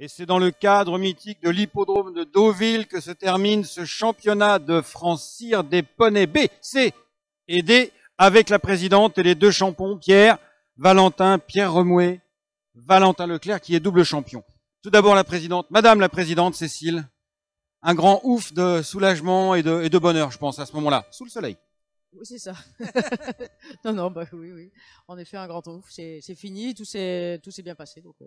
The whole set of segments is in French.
Et c'est dans le cadre mythique de l'hippodrome de Deauville que se termine ce championnat de francir des poneys B, C et D avec la présidente et les deux champions, Pierre, Valentin, Pierre Remouet, Valentin Leclerc qui est double champion. Tout d'abord la présidente, Madame la présidente Cécile, un grand ouf de soulagement et de, et de bonheur, je pense, à ce moment-là, sous le soleil. Oui, c'est ça. non, non, bah oui, oui. En effet, un grand ouf. C'est fini, tout s'est bien passé, donc euh,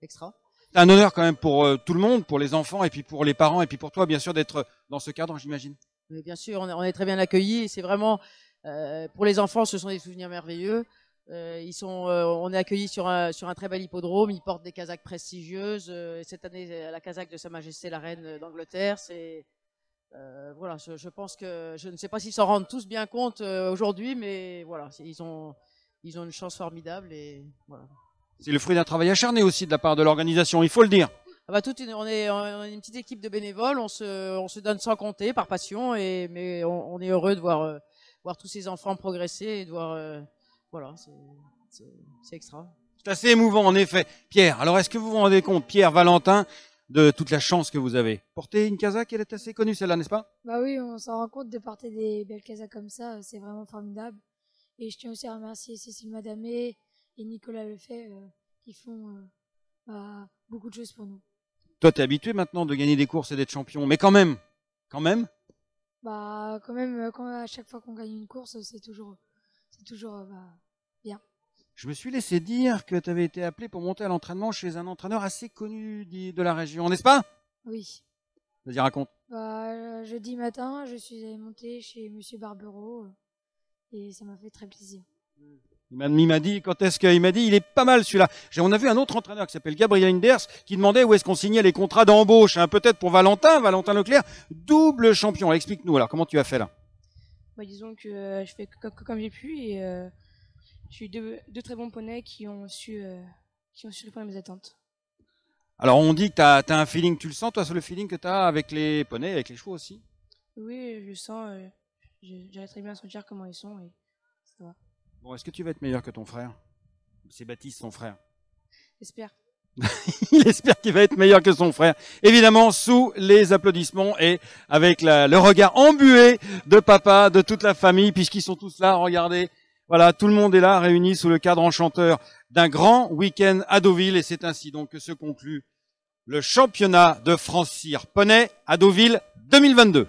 extra un honneur quand même pour euh, tout le monde, pour les enfants et puis pour les parents et puis pour toi, bien sûr, d'être euh, dans ce cadre, j'imagine. bien sûr, on est très bien accueillis. C'est vraiment euh, pour les enfants, ce sont des souvenirs merveilleux. ils sont, on est accueillis sur un, sur un très bel hippodrome. Ils portent des casaques prestigieuses. cette année, la casaque de Sa Majesté la Reine d'Angleterre, c'est voilà. Je, pense que je ne sais pas s'ils s'en rendent tous bien compte aujourd'hui, mais voilà, ils ont, ils ont une chance formidable et voilà. C'est le fruit d'un travail acharné aussi de la part de l'organisation, il faut le dire. Ah bah, on, est, une petite équipe de bénévoles, on se, donne sans compter par passion, et, mais on, est heureux de voir, euh, voir tous ces enfants progresser et de voir. Euh, voilà, c'est extra. C'est assez émouvant en effet. Pierre, alors est-ce que vous vous rendez compte, Pierre, Valentin, de toute la chance que vous avez. Porter une casa, elle est assez connue celle-là, n'est-ce pas Bah oui, on s'en rend compte de porter des belles casas comme ça, c'est vraiment formidable. Et je tiens aussi à remercier Cécile Madamé, et Nicolas le fait, qui euh, font euh, bah, beaucoup de choses pour nous. Toi, es habitué maintenant de gagner des courses et d'être champion, mais quand même, quand même. Bah, quand même, euh, quand, à chaque fois qu'on gagne une course, c'est toujours, c'est toujours bah, bien. Je me suis laissé dire que tu avais été appelé pour monter à l'entraînement chez un entraîneur assez connu de la région, n'est-ce pas Oui. Vas-y, raconte. Bah, jeudi matin, je suis allé monter chez Monsieur Barbero et ça m'a fait très plaisir. Hmm. Il m'a dit, quand est-ce qu'il m'a dit, il est pas mal celui-là. On a vu un autre entraîneur qui s'appelle Gabriel Inders qui demandait où est-ce qu'on signait les contrats d'embauche. Hein, peut-être pour Valentin, Valentin Leclerc, double champion. Explique-nous alors, comment tu as fait là bah, Disons que euh, je fais comme j'ai pu et euh, j'ai eu deux, très bons poneys euh, qui ont su, répondre à mes attentes. Alors on dit que tu as, un feeling, tu le sens toi, sur le feeling que tu as avec les poneys, avec les chevaux aussi Oui, je le sens, euh, j'arrive très bien à sentir comment ils sont et ça va. Bon, est-ce que tu vas être meilleur que ton frère C'est Baptiste, son frère. J'espère. il espère qu'il va être meilleur que son frère. Évidemment, sous les applaudissements et avec le regard embué de papa, de toute la famille, puisqu'ils sont tous là, regardez. Voilà, tout le monde est là, réuni sous le cadre enchanteur d'un grand week-end à Deauville. Et c'est ainsi donc que se conclut le championnat de France Poney à Deauville 2022.